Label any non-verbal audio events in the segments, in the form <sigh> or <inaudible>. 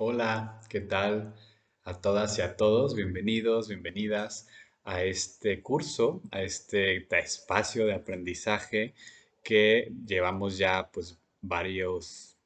Hola, ¿qué tal? A todas y a todos, bienvenidos, bienvenidas a este curso, a este espacio de aprendizaje que llevamos ya pues varios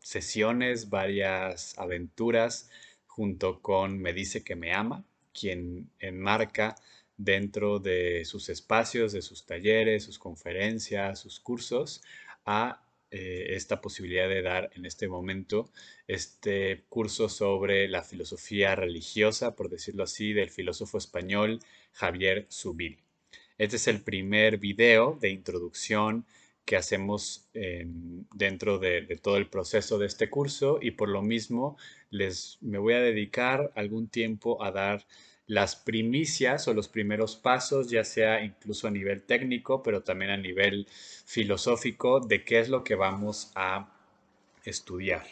sesiones, varias aventuras junto con Me dice que me ama, quien enmarca dentro de sus espacios, de sus talleres, sus conferencias, sus cursos, a eh, esta posibilidad de dar en este momento este curso sobre la filosofía religiosa, por decirlo así, del filósofo español Javier Zubiri. Este es el primer video de introducción que hacemos eh, dentro de, de, todo el proceso de este curso y por lo mismo les me voy a dedicar algún tiempo a dar las primicias o los primeros pasos, ya sea incluso a nivel técnico, pero también a nivel filosófico, de qué es lo que vamos a estudiar.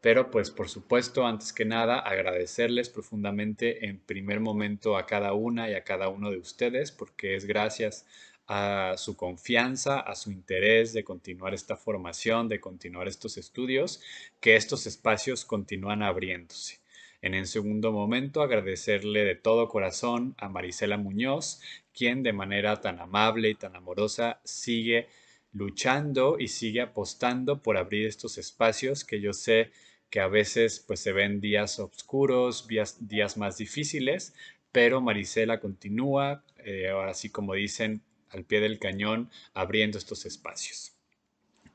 Pero pues por supuesto, antes que nada, agradecerles profundamente en primer momento a cada una y a cada uno de ustedes, porque es gracias a su confianza, a su interés de continuar esta formación, de continuar estos estudios, que estos espacios continúan abriéndose. En el segundo momento, agradecerle de todo corazón a Marisela Muñoz, quien de manera tan amable y tan amorosa sigue luchando y sigue apostando por abrir estos espacios que yo sé que a veces pues se ven días oscuros, días, más difíciles, pero Marisela continúa, eh, ahora sí como dicen, al pie del cañón, abriendo estos espacios.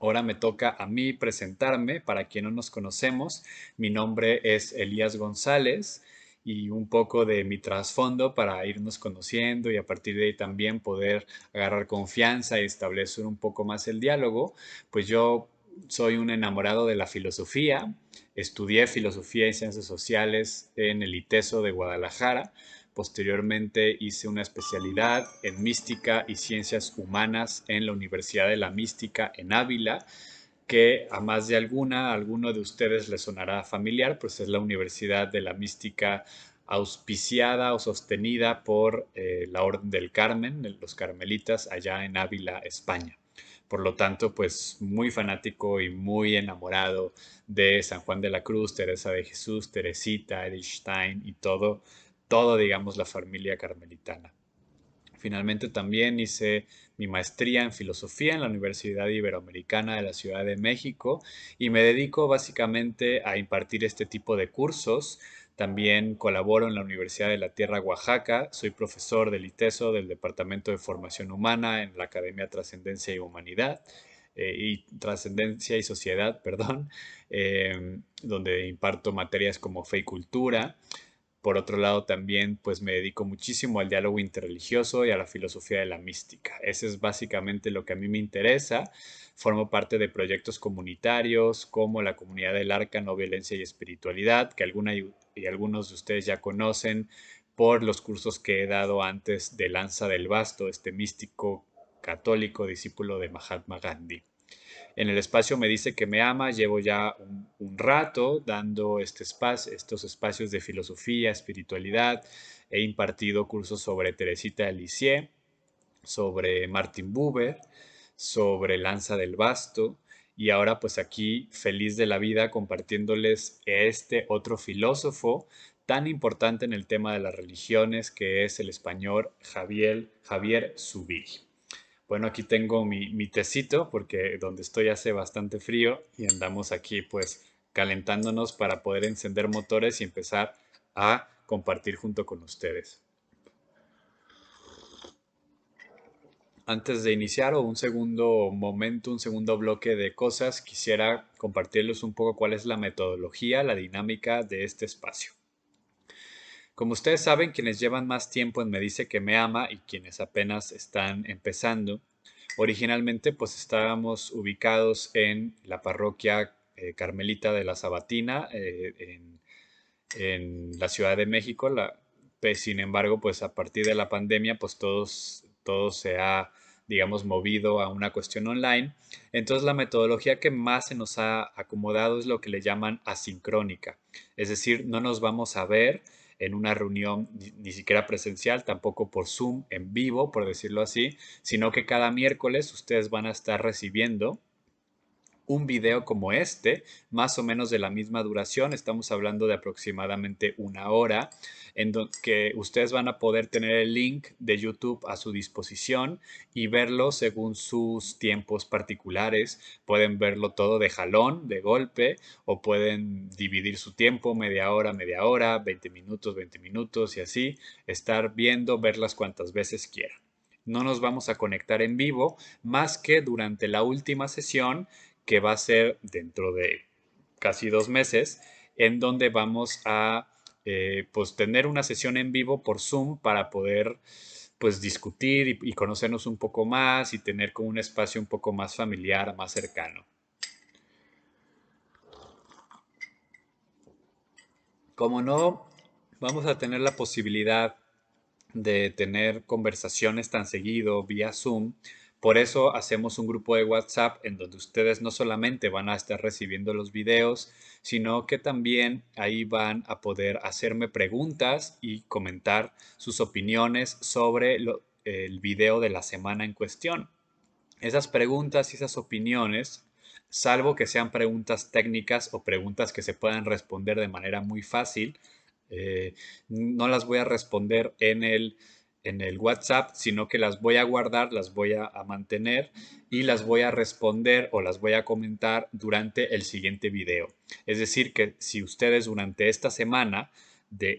Ahora me toca a mí presentarme. Para quien no nos conocemos, mi nombre es Elías González y un poco de mi trasfondo para irnos conociendo y a partir de ahí también poder agarrar confianza y establecer un poco más el diálogo. Pues yo soy un enamorado de la filosofía, estudié filosofía y ciencias sociales en el ITESO de Guadalajara, Posteriormente hice una especialidad en mística y ciencias humanas en la Universidad de la Mística en Ávila, que a más de alguna, alguno de ustedes le sonará familiar, pues es la Universidad de la Mística auspiciada o sostenida por eh, la Orden del Carmen, los carmelitas, allá en Ávila, España. Por lo tanto, pues muy fanático y muy enamorado de San Juan de la Cruz, Teresa de Jesús, Teresita, Edith Stein y todo todo, digamos, la familia carmelitana. Finalmente también hice mi maestría en filosofía en la Universidad Iberoamericana de la Ciudad de México y me dedico básicamente a impartir este tipo de cursos. También colaboro en la Universidad de la Tierra Oaxaca, soy profesor del ITESO del Departamento de Formación Humana en la Academia Trascendencia y Humanidad eh, y Trascendencia y Sociedad, <laughs> perdón, eh, donde imparto materias como fe y cultura. Por otro lado, también pues me dedico muchísimo al diálogo interreligioso y a la filosofía de la mística. Ese es básicamente lo que a mí me interesa. Formo parte de proyectos comunitarios como la comunidad del Arca, No Violencia y Espiritualidad, que y algunos de ustedes ya conocen por los cursos que he dado antes de Lanza del Basto, este místico católico discípulo de Mahatma Gandhi. En el espacio me dice que me ama, llevo ya un, rato dando este espacio, estos espacios de filosofía, espiritualidad, he impartido cursos sobre Teresita de sobre Martin Buber, sobre Lanza del Basto, y ahora pues aquí feliz de la vida compartiéndoles este otro filósofo tan importante en el tema de las religiones que es el español Javier, Javier bueno, aquí tengo mi, tecito porque donde estoy hace bastante frío y andamos aquí pues calentándonos para poder encender motores y empezar a compartir junto con ustedes. Antes de iniciar o un segundo momento, un segundo bloque de cosas, quisiera compartirles un poco cuál es la metodología, la dinámica de este espacio. Como ustedes saben, quienes llevan más tiempo en Me Dice que Me Ama y quienes apenas están empezando, originalmente pues estábamos ubicados en la parroquia eh, carmelita de la Sabatina eh, en, la Ciudad de México. La, pues, sin embargo, pues a partir de la pandemia pues todos, todo se ha digamos, movido a una cuestión online. Entonces la metodología que más se nos ha acomodado es lo que le llaman asincrónica, es decir, no nos vamos a ver, en una reunión ni siquiera presencial, tampoco por Zoom en vivo, por decirlo así, sino que cada miércoles ustedes van a estar recibiendo un video como este, más o menos de la misma duración, estamos hablando de aproximadamente una hora, en que ustedes van a poder tener el link de YouTube a su disposición y verlo según sus tiempos particulares. Pueden verlo todo de jalón, de golpe, o pueden dividir su tiempo media hora, media hora, 20 minutos, 20 minutos y así, estar viendo, verlas cuantas veces quieran. No nos vamos a conectar en vivo más que durante la última sesión que va a ser dentro de casi dos meses, en donde vamos a eh, pues, tener una sesión en vivo por Zoom para poder pues discutir y, conocernos un poco más y tener un espacio un poco más familiar, más cercano. Como no, vamos a tener la posibilidad de tener conversaciones tan seguido vía Zoom, por eso hacemos un grupo de WhatsApp en donde ustedes no solamente van a estar recibiendo los videos, sino que también ahí van a poder hacerme preguntas y comentar sus opiniones sobre el video de la semana en cuestión. Esas preguntas y esas opiniones, salvo que sean preguntas técnicas o preguntas que se puedan responder de manera muy fácil, eh, no las voy a responder en el en el WhatsApp, sino que las voy a guardar, las voy a, mantener y las voy a responder o las voy a comentar durante el siguiente video. Es decir, que si ustedes durante esta semana, de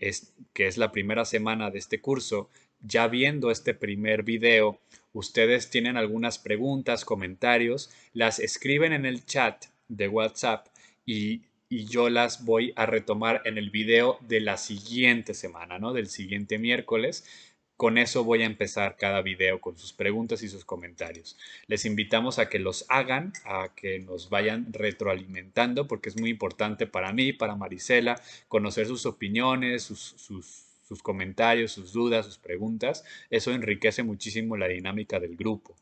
que es la primera semana de este curso, ya viendo este primer video, ustedes tienen algunas preguntas, comentarios, las escriben en el chat de WhatsApp y y yo las voy a retomar en el video de la siguiente semana, ¿no? Del siguiente miércoles. Con eso voy a empezar cada video con sus preguntas y sus comentarios. Les invitamos a que los hagan, a que nos vayan retroalimentando, porque es muy importante para mí, para Marisela, conocer sus opiniones, sus, comentarios, sus dudas, sus preguntas. Eso enriquece muchísimo la dinámica del grupo.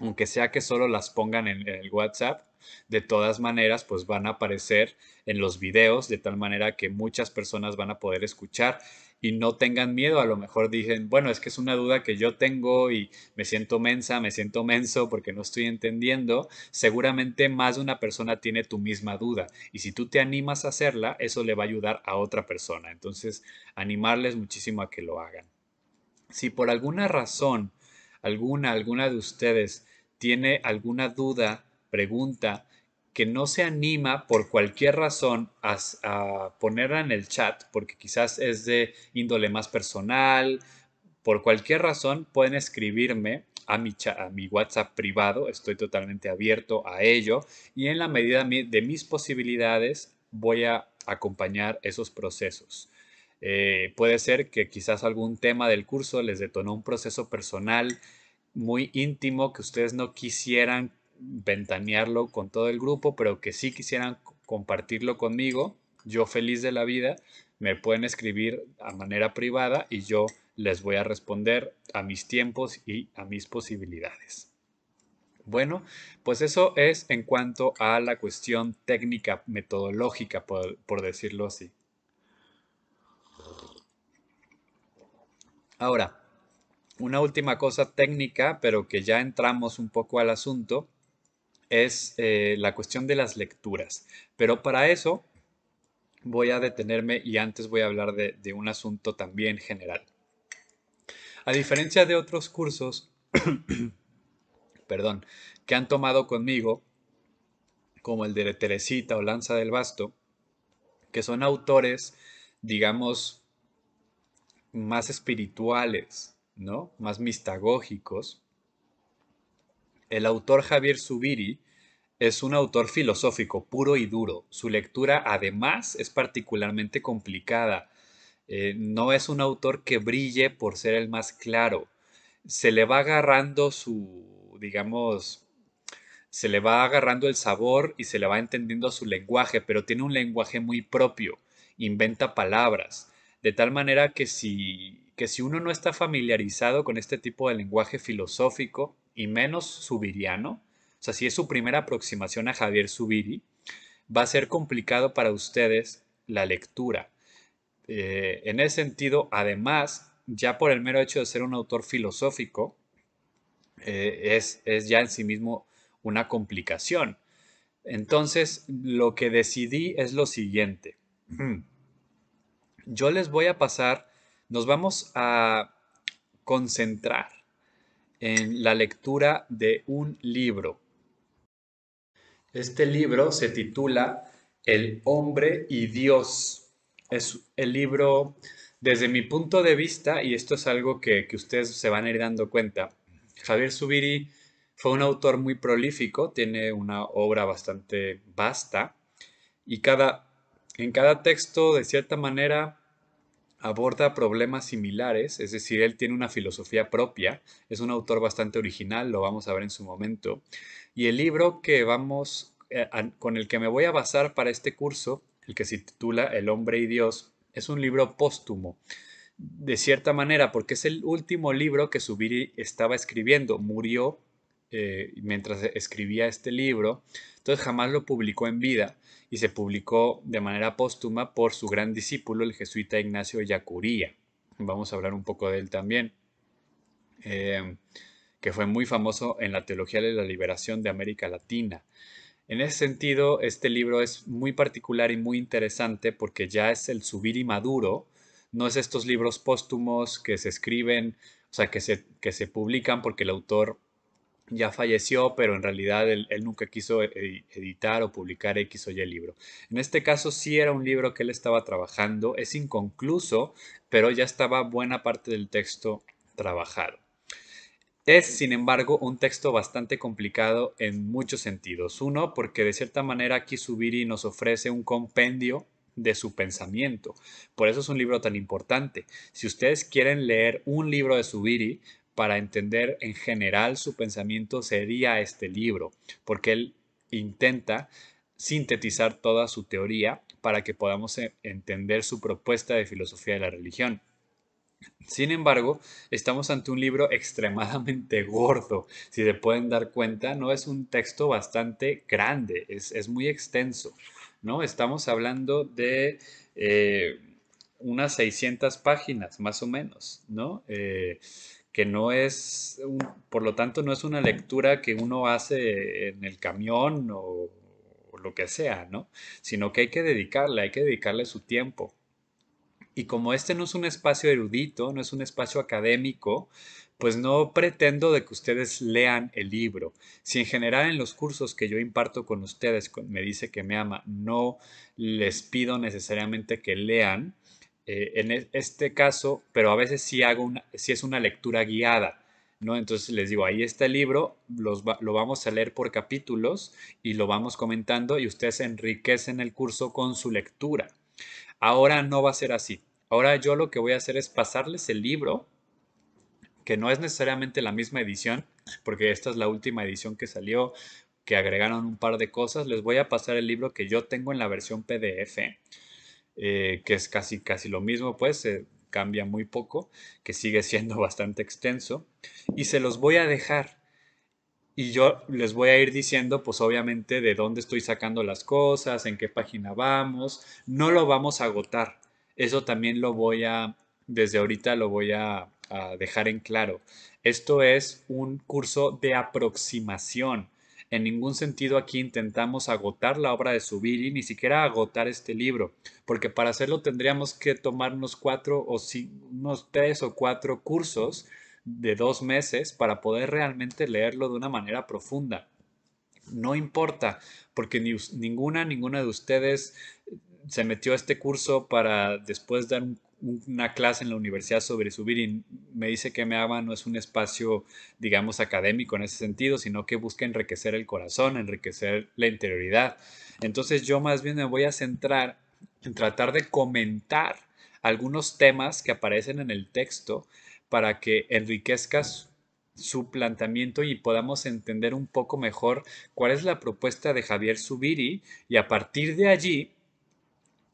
Aunque sea que solo las pongan en, en el WhatsApp, de todas maneras, pues van a aparecer en los videos, de tal manera que muchas personas van a poder escuchar y no tengan miedo. A lo mejor dicen, bueno, es que es una duda que yo tengo y me siento mensa, me siento menso porque no estoy entendiendo. Seguramente más de una persona tiene tu misma duda y si tú te animas a hacerla, eso le va a ayudar a otra persona. Entonces, animarles muchísimo a que lo hagan. Si por alguna razón, alguna, alguna de ustedes tiene alguna duda, pregunta, que no se anima por cualquier razón a, ponerla en el chat, porque quizás es de índole más personal, por cualquier razón pueden escribirme a mi, mi WhatsApp privado, estoy totalmente abierto a ello y en la medida de mis posibilidades voy a acompañar esos procesos. Eh, puede ser que quizás algún tema del curso les detonó un proceso personal muy íntimo que ustedes no quisieran ventanearlo con todo el grupo, pero que sí quisieran compartirlo conmigo, yo feliz de la vida, me pueden escribir a manera privada y yo les voy a responder a mis tiempos y a mis posibilidades. Bueno, pues eso es en cuanto a la cuestión técnica, metodológica, por, por decirlo así. Ahora, una última cosa técnica, pero que ya entramos un poco al asunto, es eh, la cuestión de las lecturas. Pero para eso voy a detenerme y antes voy a hablar de, un asunto también general. A diferencia de otros cursos, <clears throat> perdón, que han tomado conmigo, como el de Teresita o Lanza del Basto, que son autores, digamos, más espirituales, ¿no? Más mistagógicos, el autor Javier Zubiri es un autor filosófico puro y duro. Su lectura además es particularmente complicada. Eh, no es un autor que brille por ser el más claro. Se le va agarrando su, digamos, se le va agarrando el sabor y se le va entendiendo su lenguaje, pero tiene un lenguaje muy propio, inventa palabras, de tal manera que si, que si uno no está familiarizado con este tipo de lenguaje filosófico, y menos Subiriano, o sea, si es su primera aproximación a Javier Subiri, va a ser complicado para ustedes la lectura. Eh, en ese sentido, además, ya por el mero hecho de ser un autor filosófico, eh, es ya en sí mismo una complicación. Entonces, lo que decidí es lo siguiente. <clears throat> Yo les voy a pasar, nos vamos a concentrar en la lectura de un libro. Este libro se titula El hombre y Dios. Es el libro, desde mi punto de vista, y esto es algo que, ustedes se van a ir dando cuenta, Javier subiri fue un autor muy prolífico, tiene una obra bastante vasta, y cada, en cada texto, de cierta manera, aborda problemas similares, es decir, él tiene una filosofía propia, es un autor bastante original, lo vamos a ver en su momento. Y el libro que vamos, eh, con el que me voy a basar para este curso, el que se titula El hombre y Dios, es un libro póstumo, de cierta manera, porque es el último libro que Subiri estaba escribiendo, murió eh, mientras escribía este libro, entonces jamás lo publicó en vida y se publicó de manera póstuma por su gran discípulo, el jesuita Ignacio Yacuría. Vamos a hablar un poco de él también, eh, que fue muy famoso en la teología de la liberación de América Latina. En ese sentido, este libro es muy particular y muy interesante porque ya es el subir y maduro, no es estos libros póstumos que se escriben, o sea, que se, que se publican porque el autor ya falleció, pero en realidad él, nunca quiso eh, editar o publicar X o Y libro. En este caso sí era un libro que él estaba trabajando, es inconcluso, pero ya estaba buena parte del texto trabajado. Es, sin embargo, un texto bastante complicado en muchos sentidos. Uno, porque de cierta manera aquí Subiri nos ofrece un compendio de su pensamiento. Por eso es un libro tan importante. Si ustedes quieren leer un libro de Subiri, para entender en general su pensamiento sería este libro, porque él intenta sintetizar toda su teoría para que podamos e, entender su propuesta de filosofía de la religión. Sin embargo, estamos ante un libro <laughs> extremadamente gordo. Si se pueden dar cuenta, no es un texto bastante grande, es, muy extenso. ¿no? Estamos hablando de eh, unas 600 páginas, más o menos. ¿no? Eh, que no es, por lo tanto, no es una lectura que uno hace en el camión o, lo que sea, ¿no? Sino que hay que dedicarle, hay que dedicarle su tiempo. Y como este no es un espacio erudito, no es un espacio académico, pues no pretendo de que ustedes lean el libro. Si en general en los cursos que yo imparto con ustedes me dice que me ama, no les pido necesariamente que lean, eh, en e, este caso, pero a veces sí, hago una, si es una lectura guiada. ¿no? Entonces les digo, ahí está el libro, los, lo vamos a leer por capítulos y lo vamos comentando y ustedes enriquecen el curso con su lectura. Ahora no va a ser así. Ahora yo lo que voy a hacer es pasarles el libro, que no es necesariamente la misma edición, porque esta es la última edición que salió, que agregaron un par de cosas. Les voy a pasar el libro que yo tengo en la versión PDF eh, que es casi, casi lo mismo, pues se cambia muy poco, que sigue siendo <laughs> bastante extenso, y se los voy a dejar. Y yo les voy a ir diciendo, pues obviamente, de dónde estoy sacando las cosas, en qué página vamos. No lo vamos a agotar. Eso también lo voy a, desde ahorita lo voy a dejar en claro. Esto es un curso de aproximación. En ningún sentido aquí intentamos agotar la obra de Zubiri, ni siquiera agotar este libro, porque para hacerlo tendríamos que tomarnos cuatro o unos tres o cuatro cursos de dos meses para poder realmente leerlo de una manera profunda. No importa, porque ni, ninguna, ninguna de ustedes se metió a este curso para después dar un, una clase en la universidad sobre subir y me dice que me ama no es un espacio, digamos, académico en ese sentido, sino que busca enriquecer el corazón, enriquecer la interioridad. Entonces yo más bien me voy a centrar en tratar de comentar algunos temas que aparecen en el texto para que enriquezcas su planteamiento y podamos entender un poco mejor cuál es la propuesta de Javier Subiri y a partir de allí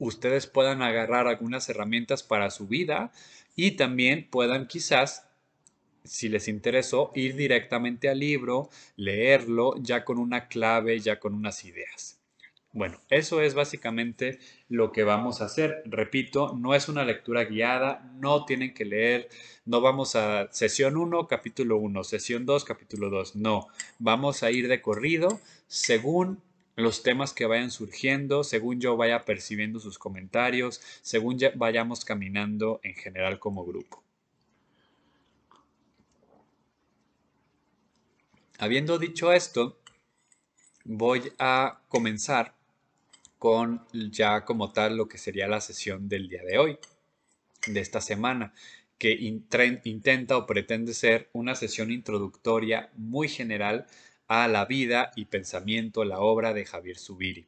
ustedes puedan agarrar algunas herramientas para su vida y también puedan quizás si les interesó, ir directamente al libro, leerlo ya con una clave, ya con unas ideas. Bueno, eso es básicamente lo que vamos a hacer. Repito, no es una lectura guiada, no tienen que leer, no vamos a sesión 1, capítulo 1, sesión 2, capítulo 2, no. Vamos a ir de corrido según los temas que vayan surgiendo, según yo vaya percibiendo sus comentarios, según vayamos caminando en general como grupo. Habiendo dicho esto, voy a comenzar con ya como tal lo que sería la sesión del día de hoy, de esta semana, que intenta o pretende ser una sesión introductoria muy general a la vida y pensamiento, la obra de Javier Zubiri.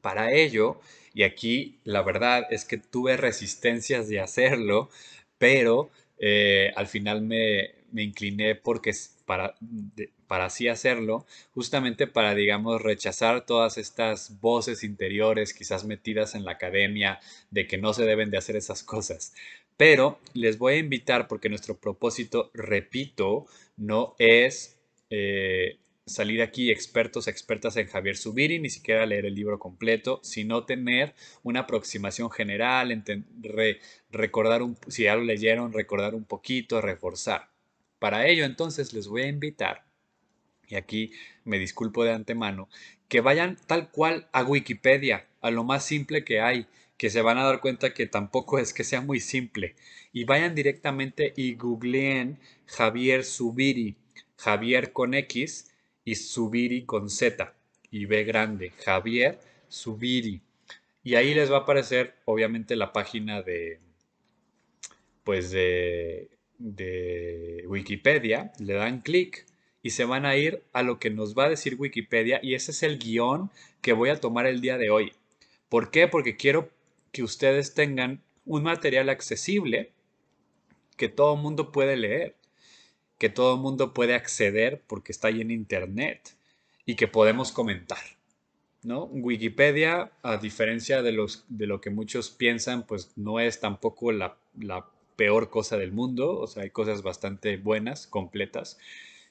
Para ello, y aquí la verdad es que tuve resistencias de hacerlo, pero eh, al final me, me incliné porque para, para así hacerlo, justamente para, digamos, rechazar todas estas voces interiores quizás metidas en la academia de que no se deben de hacer esas cosas. Pero les voy a invitar porque nuestro propósito, repito, no es eh, salir aquí expertos, expertas en Javier Subiri, ni siquiera leer el libro completo, sino tener una aproximación general, recordar un, si lo leyeron, recordar un poquito, reforzar. Para ello entonces les voy a invitar, y aquí me disculpo de antemano, que vayan tal cual a Wikipedia, a lo más simple que hay, que se van a dar cuenta que tampoco es que sea muy simple, y vayan directamente y googleen Javier Subiri Javier con X y Subiri con Z y B grande, Javier Subiri. Y ahí les va a aparecer, obviamente, la página de, pues de, Wikipedia. Le dan clic y se van a ir a lo que nos va a decir Wikipedia y ese es el guión que voy a tomar el día de hoy. ¿Por qué? Porque quiero que ustedes tengan un material accesible que todo el mundo puede leer que todo el mundo puede acceder porque está ahí en Internet y que podemos comentar. ¿no? Wikipedia, a diferencia de, los, de lo que muchos piensan, pues no es tampoco la, la peor cosa del mundo, o sea, hay cosas bastante buenas, completas.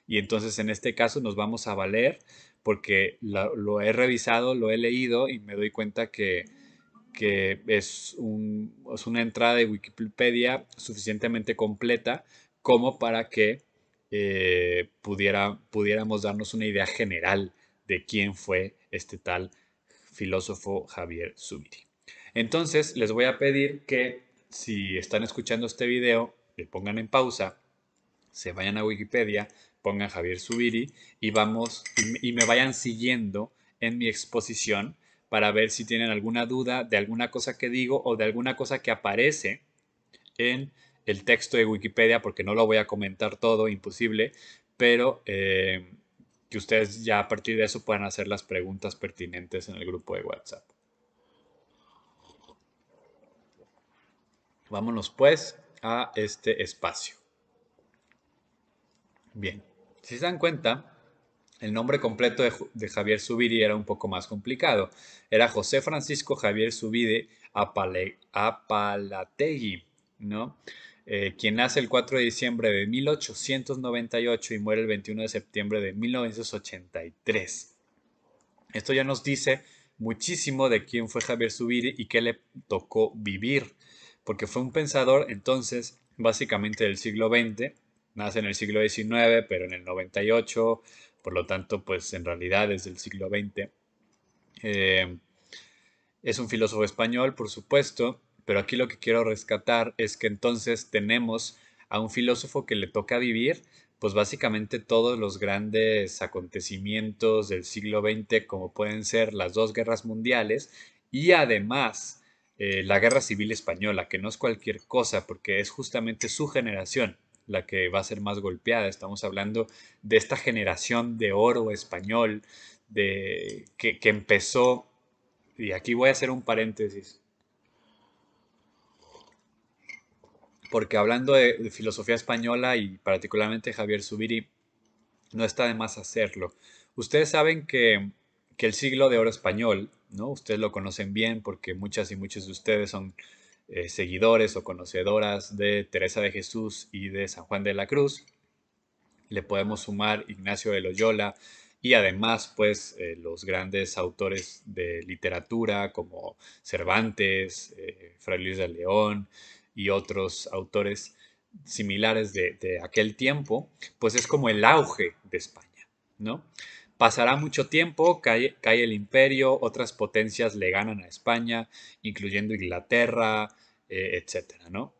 Y entonces en este caso nos vamos a valer porque lo he revisado, lo he leído y me doy cuenta que, que es, un, es una entrada de Wikipedia suficientemente completa como para que eh, pudiera, pudiéramos darnos una idea general de quién fue este tal filósofo Javier Zubiri. Entonces, les voy a pedir que si están escuchando este video, le pongan en pausa, se vayan a Wikipedia, pongan Javier Zubiri y vamos y me vayan siguiendo en mi exposición para ver si tienen alguna duda de alguna cosa que digo o de alguna cosa que aparece en el texto de Wikipedia porque no lo voy a comentar todo, imposible, pero eh, que ustedes ya a partir de eso puedan hacer las preguntas pertinentes en el grupo de WhatsApp. Vámonos pues a este espacio. Bien, si se dan cuenta, el nombre completo de, Javier Subiri era un poco más complicado. Era José Francisco Javier Subide Apale, Apalategui, ¿no? Eh, quien nace el 4 de diciembre de 1898 y muere el 21 de septiembre de 1983. Esto ya nos dice muchísimo de quién fue Javier Zubiri y qué le tocó vivir, porque fue un pensador entonces básicamente del siglo XX, nace en el siglo XIX, pero en el 98, por lo tanto, pues en realidad es del siglo XX. Eh, es un filósofo español, por supuesto, pero aquí lo que quiero rescatar es que entonces tenemos a un filósofo que le toca vivir, pues básicamente todos los grandes acontecimientos del siglo XX, como pueden ser las dos guerras mundiales y además eh, la guerra civil española, que no es cualquier cosa, porque es justamente su generación la que va a ser más golpeada. Estamos hablando de esta generación de oro español de, que empezó, y aquí voy a hacer un paréntesis, porque hablando de, filosofía española y particularmente Javier Zubiri, no está de más hacerlo. Ustedes saben que, el siglo de oro español, ¿no? Ustedes lo conocen bien porque muchas y muchos de ustedes son eh, seguidores o conocedoras de Teresa de Jesús y de San Juan de la Cruz. Le podemos sumar Ignacio de Loyola y además, pues, eh, los grandes autores de literatura como Cervantes, eh, Fray Luis de León, y otros autores similares de, aquel tiempo, pues es como el auge de España, ¿no? Pasará mucho tiempo, cae, el imperio, otras potencias le ganan a España, incluyendo Inglaterra, eh, etcétera, ¿no?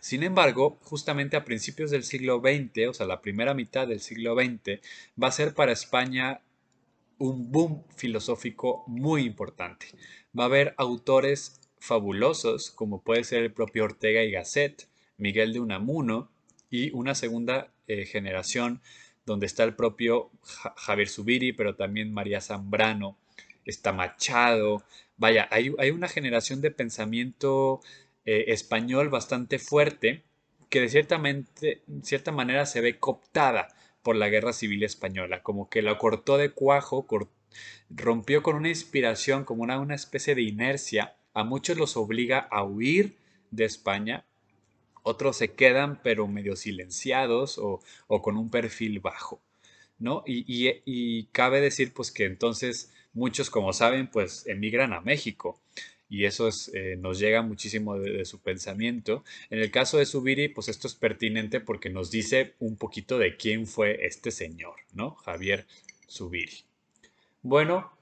Sin embargo, justamente a principios del siglo XX, o sea, la primera mitad del siglo XX, va a ser para España un boom filosófico muy importante. Va a haber autores fabulosos como puede ser el propio Ortega y Gasset, Miguel de Unamuno y una segunda eh, generación donde está el propio Javier Zubiri, pero también María Zambrano, está Machado, vaya, hay, hay una generación de pensamiento eh, español bastante fuerte que de ciertamente, cierta manera se ve cooptada por la guerra civil española, como que la cortó de cuajo, rompió con una inspiración, como una, una, especie de inercia a muchos los obliga a huir de España, otros se quedan pero medio silenciados o, con un perfil bajo, ¿no? Y, cabe decir pues que entonces muchos, como saben, pues emigran a México y eso eh, nos llega muchísimo de, su pensamiento. En el caso de Subiri, pues esto es pertinente porque nos dice un poquito de quién fue este señor, ¿no? Javier Subiri. Bueno,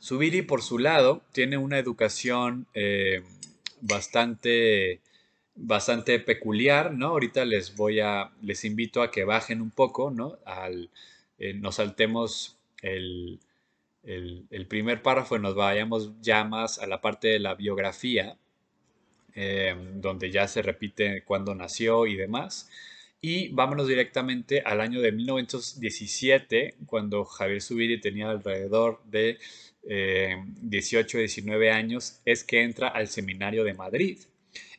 Subiri, por su lado, tiene una educación eh, bastante, bastante peculiar, ¿no? Ahorita les voy a, les invito a que bajen un poco, ¿no? Al, eh, nos saltemos el, el, primer párrafo y nos vayamos ya más a la parte de la biografía, eh, donde ya se repite cuándo nació y demás. Y vámonos directamente al año de 1917, cuando Javier Zubiri tenía alrededor de 18, eh, 19 años, es que entra al seminario de Madrid.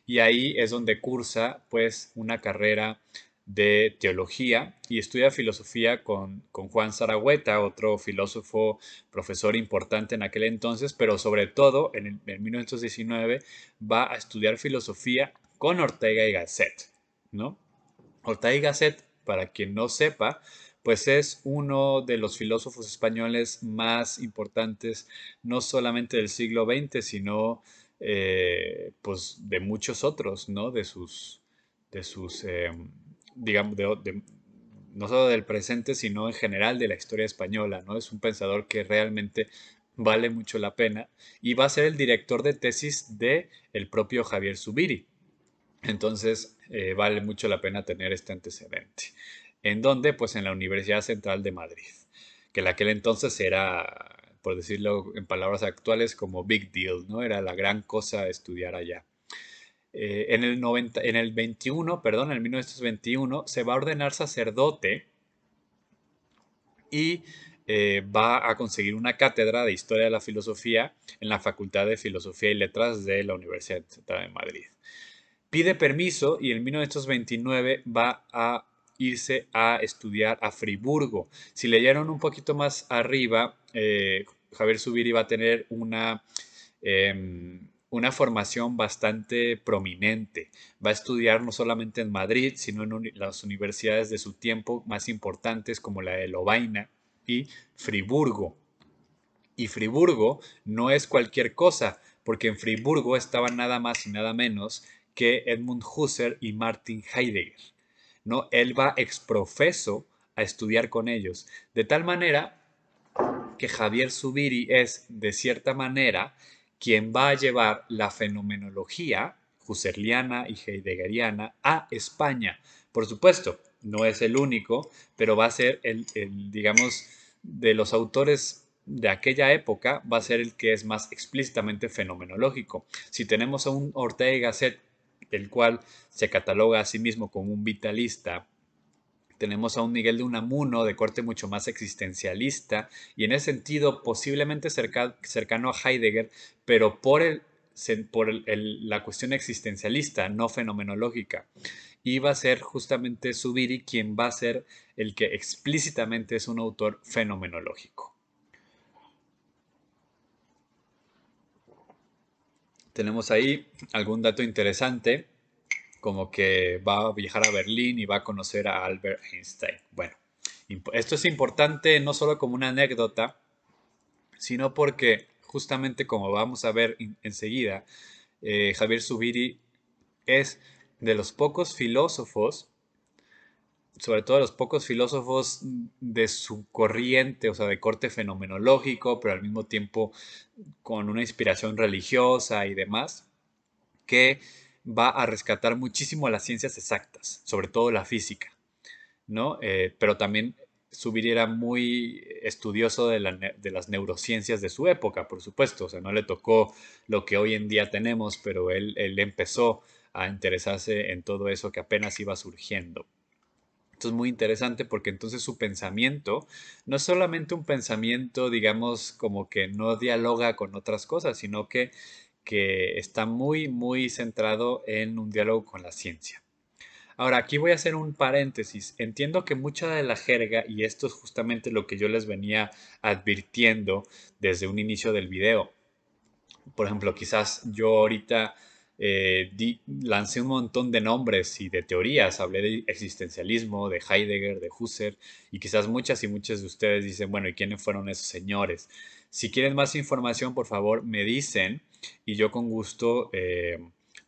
Y ahí es donde cursa pues una carrera de teología y estudia filosofía con, Juan Zaragüeta, otro filósofo, profesor importante en aquel entonces, pero sobre todo en, 1919 va a estudiar filosofía con Ortega y Gasset, ¿no? Ortega Gasset, para quien no sepa, pues es uno de los filósofos españoles más importantes, no solamente del siglo XX, sino eh, pues de muchos otros, ¿no? De sus, de sus, em, digamos, no solo del presente, sino en general de la historia española, ¿no? Es un pensador que realmente vale mucho la pena y va a ser el director de tesis de el propio Javier Zubiri, entonces, eh, vale mucho la pena tener este antecedente. ¿En dónde? Pues en la Universidad Central de Madrid, que en aquel entonces era, por decirlo en palabras actuales, como big deal, ¿no? Era la gran cosa estudiar allá. Eh, en, el en el 21, perdón, en 1921, se va a ordenar sacerdote y eh, va a conseguir una cátedra de Historia de la Filosofía en la Facultad de Filosofía y Letras de la Universidad Central de Madrid pide permiso y en 1929 va a irse a estudiar a Friburgo. Si leyeron un poquito más arriba, eh, Javier Subiri va a tener una, em, una formación bastante prominente. Va a estudiar no solamente en Madrid, sino en las universidades de su tiempo más importantes como la de Lovaina y Friburgo. Y Friburgo no es cualquier cosa, porque en Friburgo estaba nada más y nada menos que Edmund Husserl y Martin Heidegger. ¿no? Él va exprofeso a estudiar con ellos, de tal manera que Javier Zubiri es, de cierta manera, quien va a llevar la fenomenología husserliana y heideggeriana a España. Por supuesto, no es el único, pero va a ser el, digamos, de los autores de aquella época, va a ser el que es más explícitamente fenomenológico. Si tenemos a un Ortega y Gasset el cual se cataloga a sí mismo como un vitalista, tenemos a un Miguel de Unamuno de corte mucho más existencialista y en ese sentido posiblemente cercano a Heidegger, pero por, la cuestión existencialista, no fenomenológica. Y va a ser justamente Subiri quien va a ser el que explícitamente es un autor fenomenológico. tenemos ahí algún dato interesante, como que va a viajar a Berlín y va a conocer a Albert Einstein. Bueno, esto es importante no solo como una anécdota, sino porque justamente como vamos a ver enseguida, eh, Javier Zubiri es de los pocos filósofos sobre todo a los pocos filósofos de su corriente, o sea, de corte fenomenológico, pero al mismo tiempo con una inspiración religiosa y demás, que va a rescatar muchísimo a las ciencias exactas, sobre todo la física, ¿no? Eh, pero también Subir era muy estudioso de, de, las neurociencias de su época, por supuesto. O sea, no le tocó lo que hoy en día tenemos, pero él, él empezó a interesarse en todo eso que apenas iba surgiendo. Esto es muy interesante porque entonces su pensamiento no es solamente un pensamiento, digamos, como que no dialoga con otras cosas, sino que, que está muy, muy centrado en un diálogo con la ciencia. Ahora, aquí voy a hacer un paréntesis. Entiendo que mucha de la jerga, y esto es justamente lo que yo les venía advirtiendo desde un inicio del video. Por ejemplo, quizás yo ahorita eh, lancé un montón de nombres y de teorías, hablé de existencialismo, de Heidegger, de Husserl, y quizás muchas y muchas de ustedes dicen, bueno, ¿y quiénes fueron esos señores? Si quieren más información, por favor, me dicen y yo con gusto... Eh,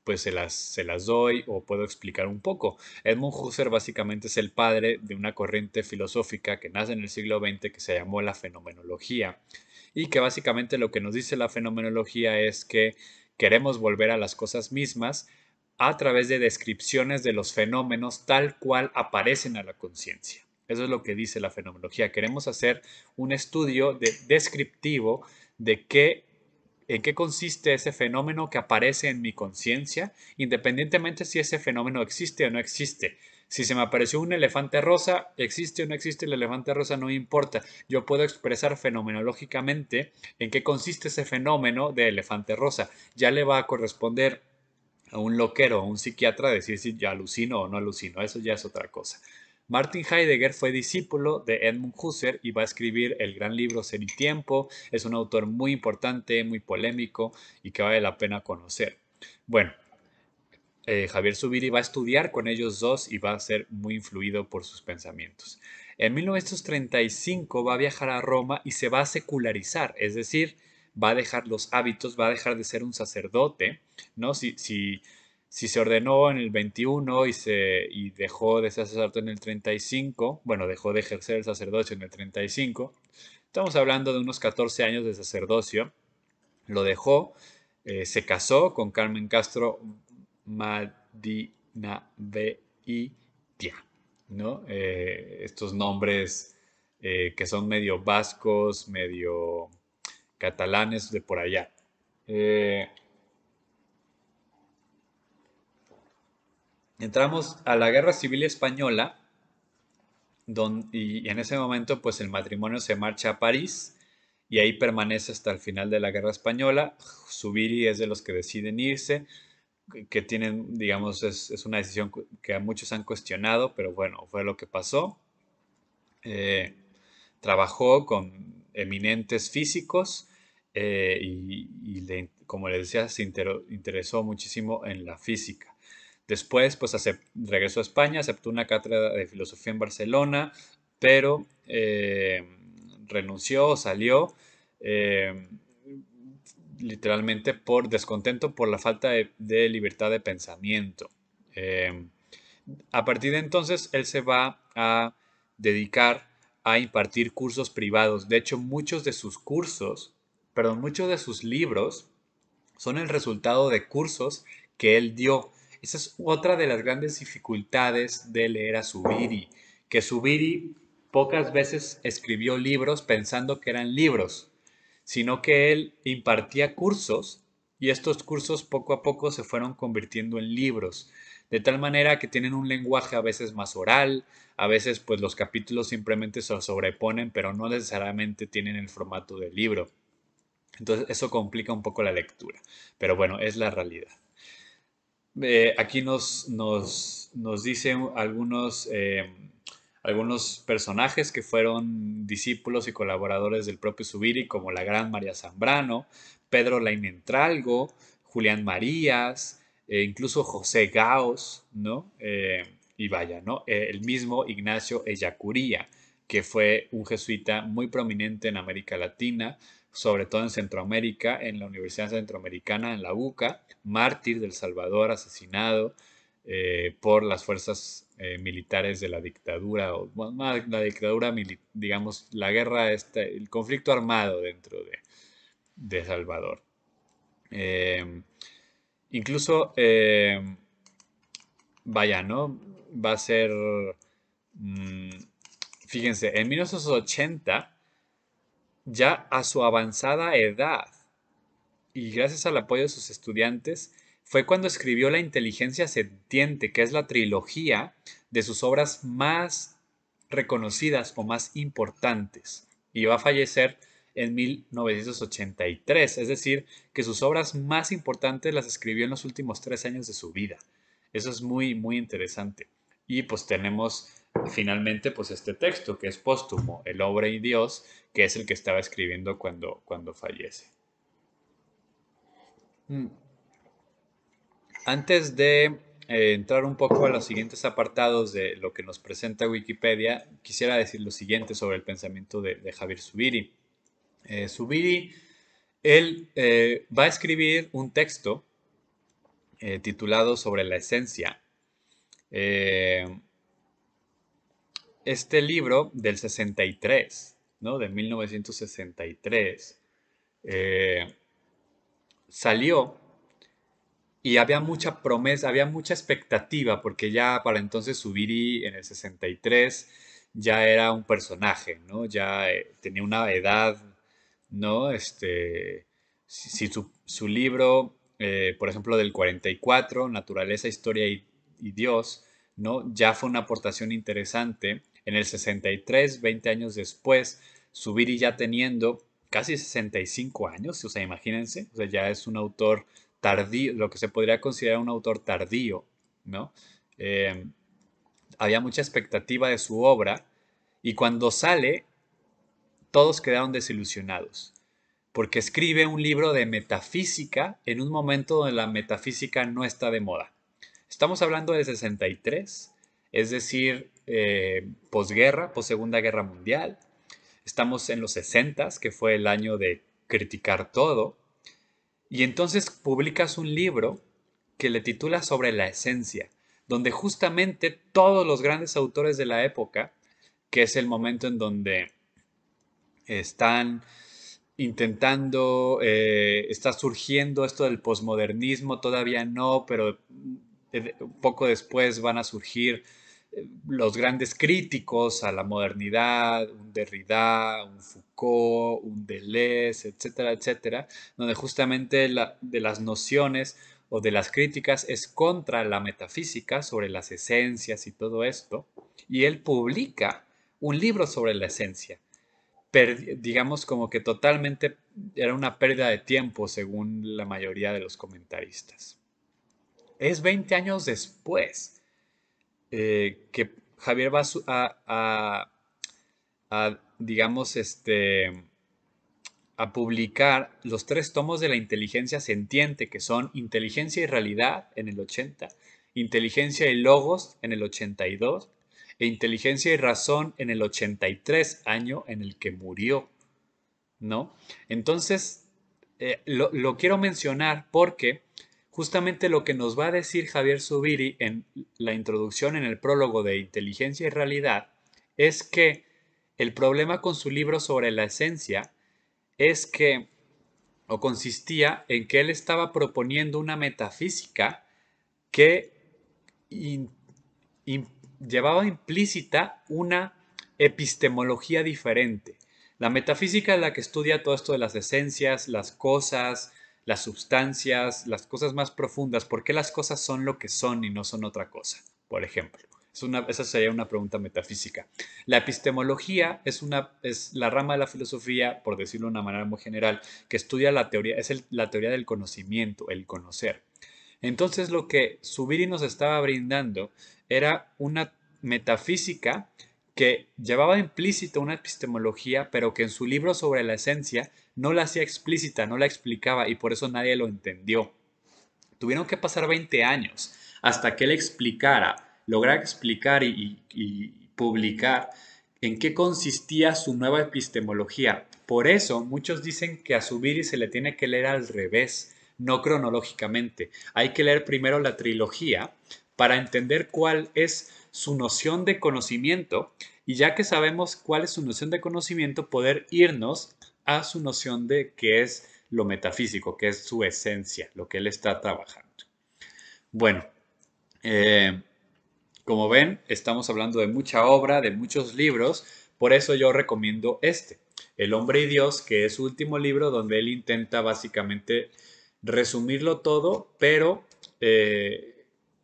pues se las, se las doy o puedo explicar un poco. Edmund Husserl básicamente es el padre de una corriente filosófica que nace en el siglo XX que se llamó la fenomenología y que básicamente lo que nos dice la fenomenología es que Queremos volver a las cosas mismas a través de descripciones de los fenómenos tal cual aparecen a la conciencia. Eso es lo que dice la fenomenología. Queremos hacer un estudio descriptivo de qué, en qué consiste ese fenómeno que aparece en mi conciencia, independientemente si ese fenómeno existe o no existe. Si se me apareció un elefante rosa, existe o no existe el elefante rosa, no importa. Yo puedo expresar fenomenológicamente en qué consiste ese fenómeno de elefante rosa. Ya le va a corresponder a un loquero, a un psiquiatra, decir si yo alucino o no alucino. Eso ya es otra cosa. Martin Heidegger fue discípulo de Edmund Husserl y va a escribir el gran libro Ser y Tiempo. Es un autor muy importante, muy polémico y que vale la pena conocer. Bueno, eh, Javier Zubiri va a estudiar con ellos dos y va a ser muy influido por sus pensamientos. En 1935 va a viajar a Roma y se va a secularizar, es decir, va a dejar los hábitos, va a dejar de ser un sacerdote, ¿no? Si, si, si se ordenó en el 21 y, se, y dejó de ser sacerdote en el 35, bueno, dejó de ejercer el sacerdocio en el 35, estamos hablando de unos 14 años de sacerdocio, lo dejó, eh, se casó con Carmen Castro Madina, ¿no? Eh, estos nombres eh, que son medio vascos, medio catalanes de por allá. Eh, entramos a la Guerra Civil Española y en ese momento pues el matrimonio se marcha a París y ahí permanece hasta el final de la Guerra Española. Zubiri es de los que deciden irse que tienen, digamos, es, es, una decisión que a muchos han cuestionado, pero bueno, fue lo que pasó. Eh, trabajó con eminentes físicos eh, y, le, como les decía, se interesó muchísimo en la física. Después, pues regresó a España, aceptó una cátedra de filosofía en Barcelona, pero eh, renunció, salió literalmente por descontento por la falta de, libertad de pensamiento. Em, a partir de entonces, él se va a dedicar a impartir cursos privados. De hecho, muchos de sus cursos, perdón, muchos de sus libros son el resultado de cursos que él dio. Esa es otra de las grandes dificultades de leer a Subiri, que Subiri pocas veces escribió libros pensando que eran libros sino que él impartía cursos y estos cursos poco a poco se fueron convirtiendo en libros, de tal manera que tienen un lenguaje a veces más oral, a veces pues los capítulos simplemente se sobreponen, pero no necesariamente tienen el formato de libro. Entonces eso complica un poco la lectura, pero bueno, es la realidad. Eh, aquí nos, nos, dicen algunos... Eh, algunos personajes que fueron discípulos y colaboradores del propio Subiri, como la gran María Zambrano, Pedro Lainentralgo, Julián Marías, e incluso José Gaos, ¿no? Eh, y vaya, ¿no? Eh, el mismo Ignacio Ellacuría, que fue un jesuita muy prominente en América Latina, sobre todo en Centroamérica, en la Universidad Centroamericana, en la UCA, mártir del Salvador, asesinado por las fuerzas eh, militares de la dictadura, o la dictadura, digamos, la guerra, este, el conflicto armado dentro de, de Salvador. Em, incluso, em, vaya, ¿no? Va a ser, mm, fíjense, en 1980, ya a su avanzada edad, y gracias al apoyo de sus estudiantes, fue cuando escribió La inteligencia sentiente, que es la trilogía de sus obras más reconocidas o más importantes. Y va a fallecer en 1983, es decir, que sus obras más importantes las escribió en los últimos tres años de su vida. Eso es muy, muy interesante. Y pues tenemos finalmente pues este texto que es póstumo, El hombre y Dios, que es el que estaba escribiendo cuando, cuando fallece. Mm. Antes de eh, entrar un poco a los siguientes apartados de lo que nos presenta Wikipedia, quisiera decir lo siguiente sobre el pensamiento de, Javier Subiri. Eh, él eh, va a escribir un texto eh, titulado Sobre la esencia. este libro del 63, ¿no? De 1963, salió y había mucha promesa, había mucha expectativa, porque ya para entonces Subiri en el 63 ya era un personaje, ¿no? Ya eh, tenía una edad, ¿no? Este, si, su, libro, eh, por ejemplo, del 44, Naturaleza, Historia y, Dios, ¿no? Ya fue una aportación interesante. En el 63, 20 años después, Subiri ya teniendo casi 65 años, o sea, imagínense, o sea, ya es un autor tardío, lo que se podría considerar un autor tardío, ¿no? Em, había mucha expectativa de su obra y cuando sale, todos quedaron desilusionados, porque escribe un libro de metafísica en un momento donde la metafísica no está de moda. Estamos hablando de 63, es decir, eh, posguerra, possegunda guerra mundial. Estamos en los 60, que fue el año de criticar todo. Y entonces publicas un libro que le titula Sobre la Esencia, donde justamente todos los grandes autores de la época, que es el momento en donde están intentando, eh, está surgiendo esto del posmodernismo, todavía no, pero eh, poco después van a surgir los grandes críticos a la modernidad, un Derrida, un Foucault, un Deleuze, etcétera, etcétera, donde justamente la, de las nociones o de las críticas es contra la metafísica sobre las esencias y todo esto, y él publica un libro sobre la esencia. digamos como que totalmente era una pérdida de tiempo según la mayoría de los comentaristas. Es 20 años después eh, que Javier va a, digamos, este, a publicar los tres tomos de la inteligencia sentiente, que son Inteligencia y Realidad en el 80, Inteligencia y Logos en el 82 e Inteligencia y Razón en el 83, año en el que murió, ¿no? Entonces, eh, lo quiero mencionar porque justamente lo que nos va a decir Javier Zubiri en la introducción, en el prólogo de Inteligencia y Realidad, es que el problema con su libro sobre la esencia es que, o consistía en que él estaba proponiendo una metafísica que llevaba implícita una epistemología diferente. La metafísica es la que estudia todo esto de las esencias, las cosas, las sustancias, las cosas más profundas, por qué las cosas son lo que son y no son otra cosa, por ejemplo. esa sería una pregunta metafísica. La epistemología es, una, es la rama de la filosofía, por decirlo de una manera muy general, que estudia la teoría, es la teoría del conocimiento, el conocer. Entonces lo que Subiri nos estaba brindando era una metafísica que llevaba implícita una epistemología, pero que en su libro sobre la esencia no la hacía explícita, no la explicaba y por eso nadie lo entendió. Tuvieron que pasar 20 años hasta que él explicara, lograra explicar y, publicar en qué consistía su nueva epistemología. Por eso muchos dicen que a y se le tiene que leer al revés, no cronológicamente. Hay que leer primero la trilogía para entender cuál es su noción de conocimiento y ya que sabemos cuál es su noción de conocimiento, poder irnos a su noción de qué es lo metafísico, qué es su esencia, lo que él está trabajando. Bueno, eh, como ven, estamos hablando de mucha obra, de muchos libros, por eso yo recomiendo este, El hombre y Dios, que es su último libro donde él intenta básicamente resumirlo todo, pero eh,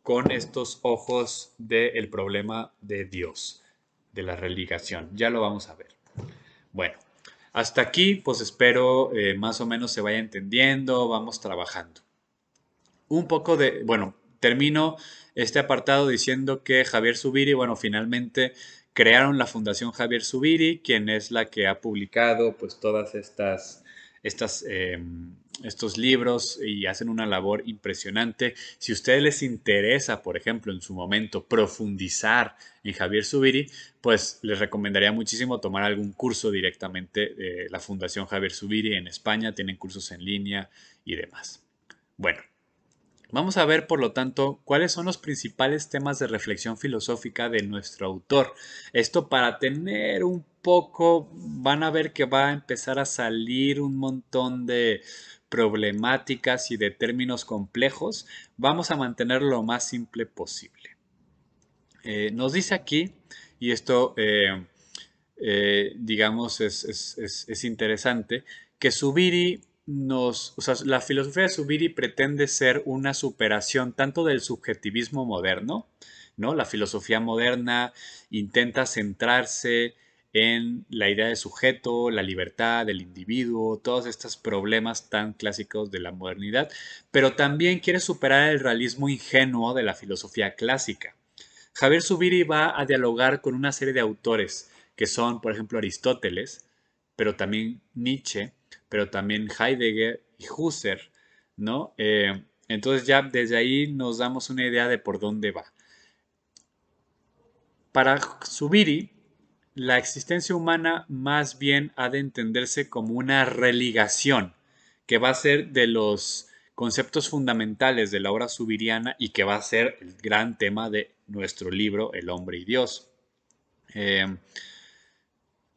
con estos ojos del problema de Dios, de la religación. Ya lo vamos a ver. Bueno, hasta aquí, pues espero eh, más o menos se vaya entendiendo, vamos trabajando. Un poco de, bueno, termino este apartado diciendo que Javier Subiri, bueno, finalmente crearon la Fundación Javier Subiri, quien es la que ha publicado pues todas estas, estas em, estos libros y hacen una labor impresionante. Si a ustedes les interesa, por ejemplo, en su momento profundizar en Javier Subiri, pues les recomendaría muchísimo tomar algún curso directamente de la Fundación Javier Subiri en España. Tienen cursos en línea y demás. Bueno, Vamos a ver, por lo tanto, cuáles son los principales temas de reflexión filosófica de nuestro autor. Esto para tener un poco, van a ver que va a empezar a salir un montón de problemáticas y de términos complejos, vamos a mantenerlo lo más simple posible. Eh, nos dice aquí, y esto eh, eh, digamos es, interesante, que Subiri nos, o sea, la filosofía de Subiri pretende ser una superación tanto del subjetivismo moderno, ¿no? La filosofía moderna intenta centrarse en la idea de sujeto, la libertad, el individuo, todos estos problemas tan clásicos de la modernidad, pero también quiere superar el realismo ingenuo de la filosofía clásica. Javier Subiri va a dialogar con una serie de autores que son, por ejemplo, Aristóteles, pero también Nietzsche, pero también Heidegger y Husserl, ¿no? Eh, entonces ya desde ahí nos damos una idea de por dónde va. Para Subiri la existencia humana más bien ha de entenderse como una religación, que va a ser de los conceptos fundamentales de la obra subiriana y que va a ser el gran tema de nuestro libro El hombre y Dios. Eh,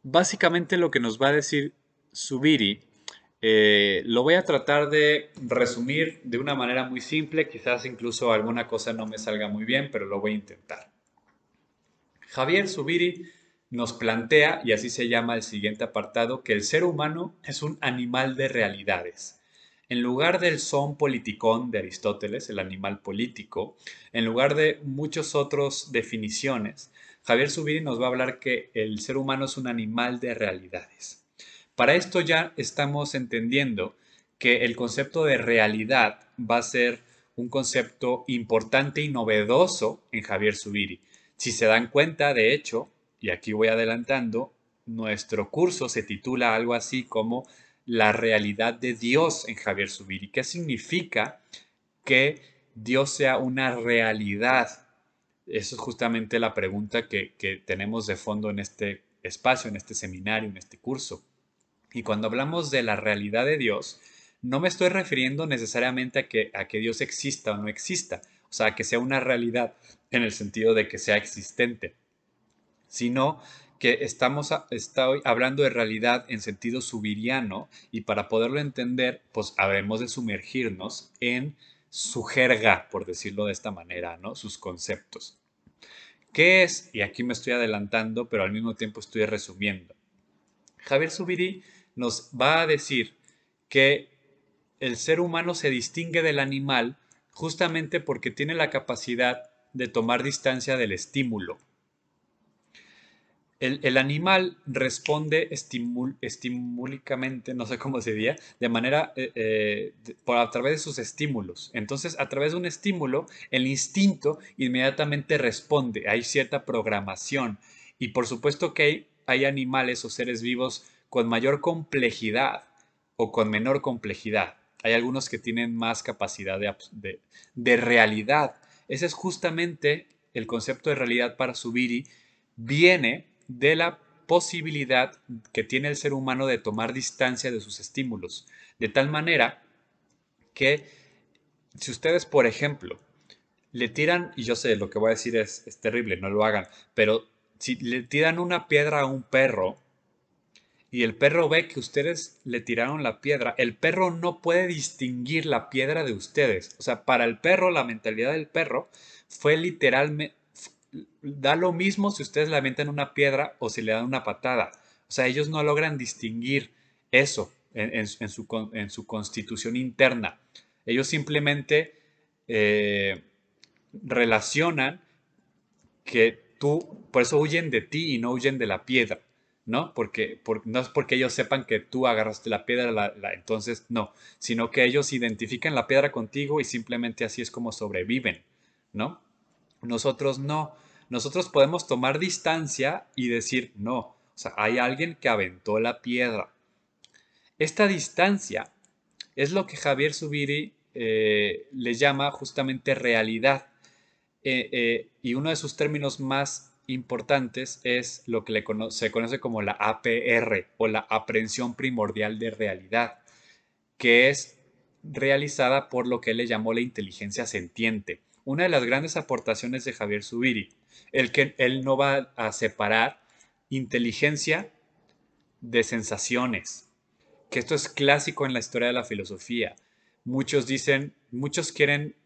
básicamente lo que nos va a decir Subiri eh, lo voy a tratar de resumir de una manera muy simple, quizás incluso alguna cosa no me salga muy bien, pero lo voy a intentar. Javier Subiri nos plantea, y así se llama el siguiente apartado, que el ser humano es un animal de realidades. En lugar del son politicón de Aristóteles, el animal político, en lugar de muchas otras definiciones, Javier Subiri nos va a hablar que el ser humano es un animal de realidades. Para esto ya estamos entendiendo que el concepto de realidad va a ser un concepto importante y novedoso en Javier Subiri. Si se dan cuenta, de hecho, y aquí voy adelantando, nuestro curso se titula algo así como La realidad de Dios en Javier y ¿Qué significa que Dios sea una realidad? Eso es justamente la pregunta que, tenemos de fondo en este espacio, en este seminario, en este curso. Y cuando hablamos de la realidad de Dios, no me estoy refiriendo necesariamente a que, Dios exista o no exista, o sea, que sea una realidad en el sentido de que sea existente sino que estamos está hablando de realidad en sentido subiriano y para poderlo entender, pues habremos de sumergirnos en su jerga, por decirlo de esta manera, ¿no? Sus conceptos. ¿Qué es? Y aquí me estoy adelantando, pero al mismo tiempo estoy resumiendo. Javier Subirí nos va a decir que el ser humano se distingue del animal justamente porque tiene la capacidad de tomar distancia del estímulo. El, animal responde estimulicamente, no sé cómo se diría, de manera, eh, eh, por, a través de sus estímulos. Entonces, a través de un estímulo, el instinto inmediatamente responde. Hay cierta programación. Y por supuesto que hay, animales o seres vivos con mayor complejidad o con menor complejidad. Hay algunos que tienen más capacidad de, de realidad. Ese es justamente el concepto de realidad para Subiri. Viene de la posibilidad que tiene el ser humano de tomar distancia de sus estímulos. De tal manera que si ustedes, por ejemplo, le tiran, y yo sé, lo que voy a decir es, terrible, no lo hagan, pero si le tiran una piedra a un perro, y el perro ve que ustedes le tiraron la piedra, el perro no puede distinguir la piedra de ustedes. O sea, para el perro, la mentalidad del perro fue literalmente, da lo mismo si ustedes le avientan una piedra o si le dan una patada. O sea, ellos no logran distinguir eso en, su, constitución interna. Ellos simplemente eh, relacionan que tú, por eso huyen de ti y no huyen de la piedra, ¿no? Porque no es porque ellos sepan que tú agarraste la piedra, entonces no, sino que ellos identifican la piedra contigo y simplemente así es como sobreviven, ¿no? Nosotros no. Nosotros podemos tomar distancia y decir no. O sea, hay alguien que aventó la piedra. Esta distancia es lo que Javier Subiri eh, le llama justamente realidad. Eh, eh, y uno de sus términos más importantes es lo que se conoce como la APR o la aprensión primordial de realidad, que es realizada por lo que él le llamó la inteligencia sentiente una de las grandes aportaciones de Javier Zubiri, el que él no va a separar inteligencia de sensaciones, que esto es clásico en la historia de la filosofía. Muchos dicen, muchos quieren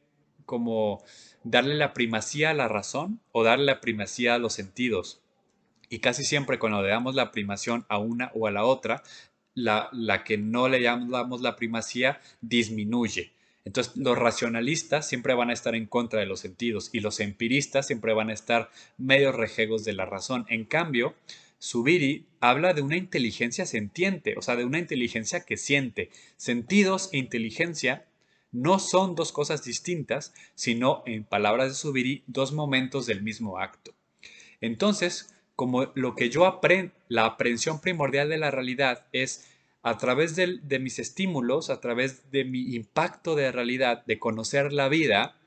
como darle la primacía a la razón o darle la primacía a los sentidos. Y casi siempre cuando le damos la primación a una o a la otra, la, la que no le damos la primacía disminuye entonces, los racionalistas siempre van a estar en contra de los sentidos y los empiristas siempre van a estar medio rejegos de la razón. En cambio, Subiri habla de una inteligencia sentiente, o sea, de una inteligencia que siente. Sentidos e inteligencia no son dos cosas distintas, sino, en palabras de Subiri, dos momentos del mismo acto. Entonces, como lo que yo aprendo, la aprehensión primordial de la realidad es a través de, mis estímulos, a través de mi impacto de realidad, de conocer la vida,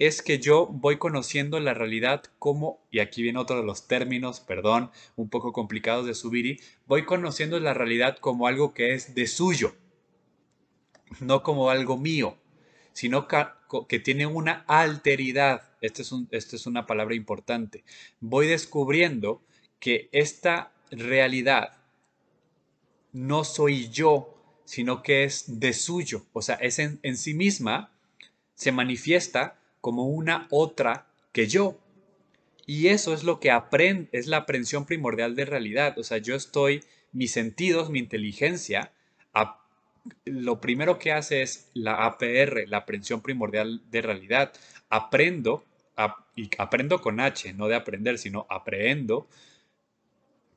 es que yo voy conociendo la realidad como, y aquí viene otro de los términos, perdón, un poco complicados de y voy conociendo la realidad como algo que es de suyo, no como algo mío, sino que, tiene una alteridad. Esta este es una palabra importante. Voy descubriendo que esta realidad no soy yo, sino que es de suyo, o sea, es en, sí misma, se manifiesta como una otra que yo. Y eso es lo que aprende, es la aprensión primordial de realidad, o sea, yo estoy, mis sentidos, mi inteligencia, lo primero que hace es la APR, la aprensión primordial de realidad. Aprendo, y aprendo con H, no de aprender, sino aprendo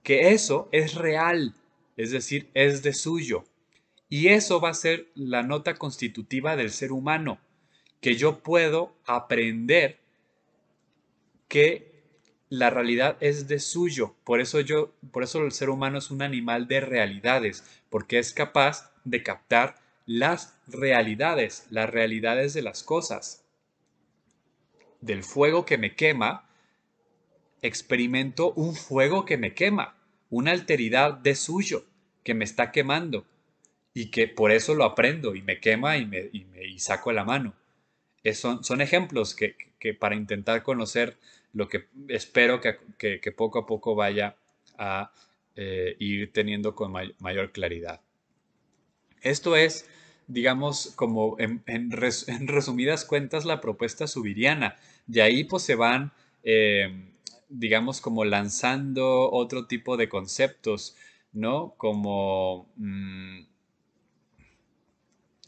que eso es real, es decir, es de suyo. Y eso va a ser la nota constitutiva del ser humano, que yo puedo aprender que la realidad es de suyo. Por eso yo, por eso el ser humano es un animal de realidades, porque es capaz de captar las realidades, las realidades de las cosas. Del fuego que me quema, experimento un fuego que me quema, una alteridad de suyo que me está quemando y que por eso lo aprendo y me quema y, me, y saco la mano. son, ejemplos que, para intentar conocer lo que espero que, poco a poco vaya a eh, ir teniendo con mayor claridad. Esto es, digamos, como en, resumidas cuentas, la propuesta subiriana. De ahí pues se van, eh, digamos, como lanzando otro tipo de conceptos ¿no? Como, mm,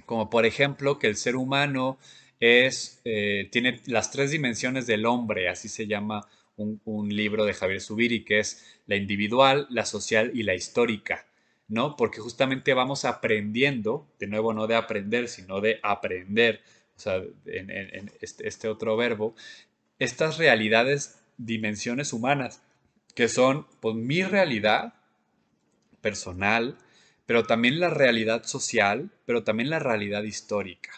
como por ejemplo que el ser humano es, eh, tiene las tres dimensiones del hombre, así se llama un, libro de Javier Subiri, que es la individual, la social y la histórica, ¿no? Porque justamente vamos aprendiendo, de nuevo no de aprender, sino de aprender, en, este, este, otro verbo, estas realidades, dimensiones humanas, que son pues, mi realidad, personal, pero también la realidad social, pero también la realidad histórica.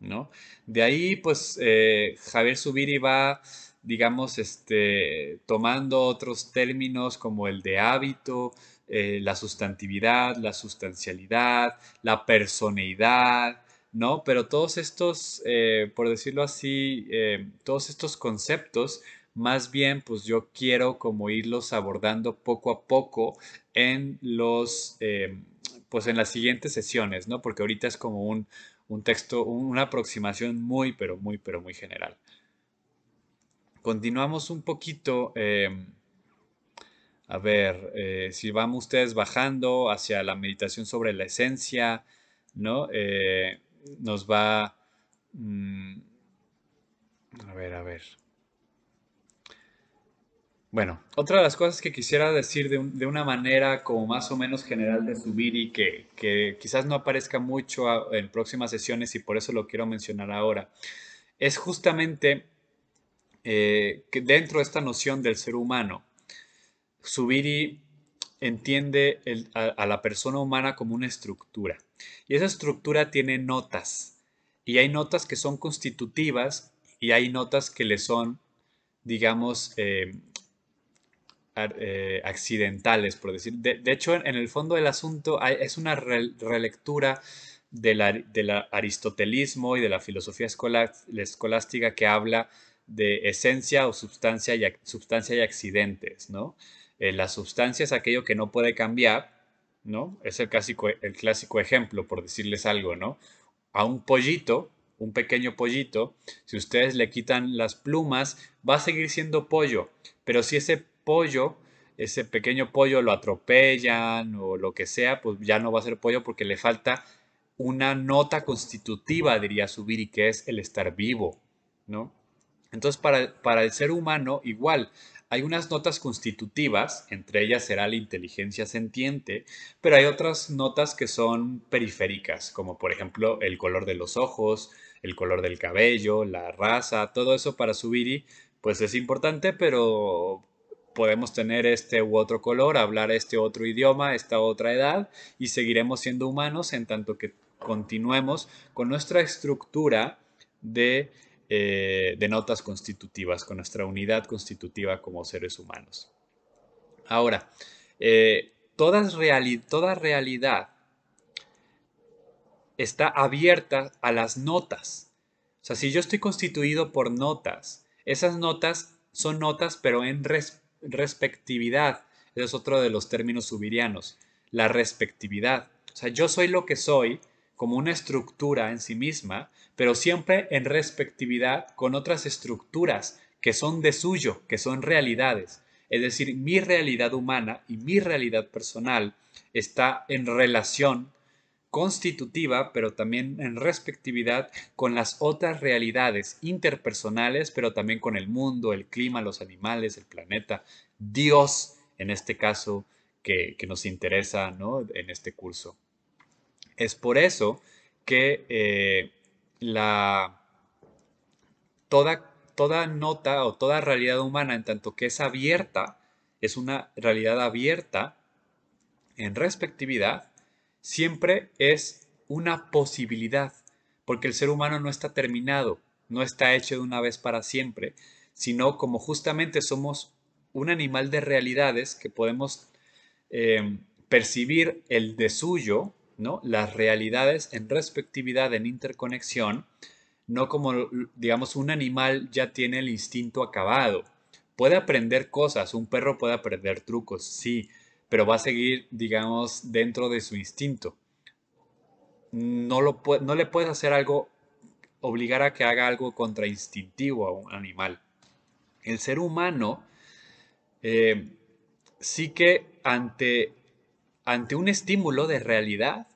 ¿no? De ahí, pues, eh, Javier Zubiri va, digamos, este, tomando otros términos como el de hábito, eh, la sustantividad, la sustancialidad, la personeidad, ¿no? Pero todos estos, eh, por decirlo así, todos estos conceptos más bien, pues yo quiero como irlos abordando poco a poco en los, eh, pues en las siguientes sesiones, ¿no? Porque ahorita es como un, texto, una aproximación muy, pero muy, pero muy general. Continuamos un poquito. Eh, a ver, eh, si vamos ustedes bajando hacia la meditación sobre la esencia, ¿no? nos va... Mm, a ver, a ver. Bueno, otra de las cosas que quisiera decir de, una manera como más o menos general de Subiri, que, quizás no aparezca mucho en próximas sesiones y por eso lo quiero mencionar ahora, es justamente eh, que dentro de esta noción del ser humano, Subiri entiende a, la persona humana como una estructura. Y esa estructura tiene notas. Y hay notas que son constitutivas y hay notas que le son digamos, eh, eh, accidentales, por decir. De, hecho, en, el fondo del asunto es una relectura del aristotelismo y de la filosofía escolástica que habla de esencia o sustancia y, sustancia y accidentes, ¿no? Eh, la sustancia es aquello que no puede cambiar, ¿no? Es el clásico, el clásico ejemplo, por decirles algo, ¿no? A un pollito, un pequeño pollito, si ustedes le quitan las plumas, va a seguir siendo pollo, pero si ese pollo, ese pequeño pollo lo atropellan o lo que sea, pues ya no va a ser pollo porque le falta una nota constitutiva, diría Subiri, que es el estar vivo, ¿no? Entonces, para, para el ser humano, igual, hay unas notas constitutivas, entre ellas será la inteligencia sentiente, pero hay otras notas que son periféricas, como por ejemplo el color de los ojos, el color del cabello, la raza, todo eso para Subiri, pues es importante, pero podemos tener este u otro color, hablar este otro idioma, esta otra edad y seguiremos siendo humanos en tanto que continuemos con nuestra estructura de, eh, notas constitutivas, con nuestra unidad constitutiva como seres humanos. Ahora, eh, toda realidad está abierta a las notas. O sea, si yo estoy constituido por notas, esas notas son notas pero en respuesta respectividad. es otro de los términos subirianos, la respectividad. O sea, yo soy lo que soy como una estructura en sí misma, pero siempre en respectividad con otras estructuras que son de suyo, que son realidades. Es decir, mi realidad humana y mi realidad personal está en relación constitutiva, pero también en respectividad con las otras realidades interpersonales, pero también con el mundo, el clima, los animales, el planeta, Dios, en este caso, que, nos interesa ¿no? en este curso. Es por eso que eh, la, toda, toda nota o toda realidad humana, en tanto que es abierta, es una realidad abierta en respectividad, siempre es una posibilidad, porque el ser humano no está terminado, no está hecho de una vez para siempre, sino como justamente somos un animal de realidades que podemos em, percibir el de suyo, ¿no? las realidades en respectividad, en interconexión, no como, digamos, un animal ya tiene el instinto acabado. Puede aprender cosas, un perro puede aprender trucos, sí, pero va a seguir, digamos, dentro de su instinto. No, lo, no le puedes hacer algo, obligar a que haga algo contra instintivo a un animal. El ser humano eh, sí que ante, ante un estímulo de realidad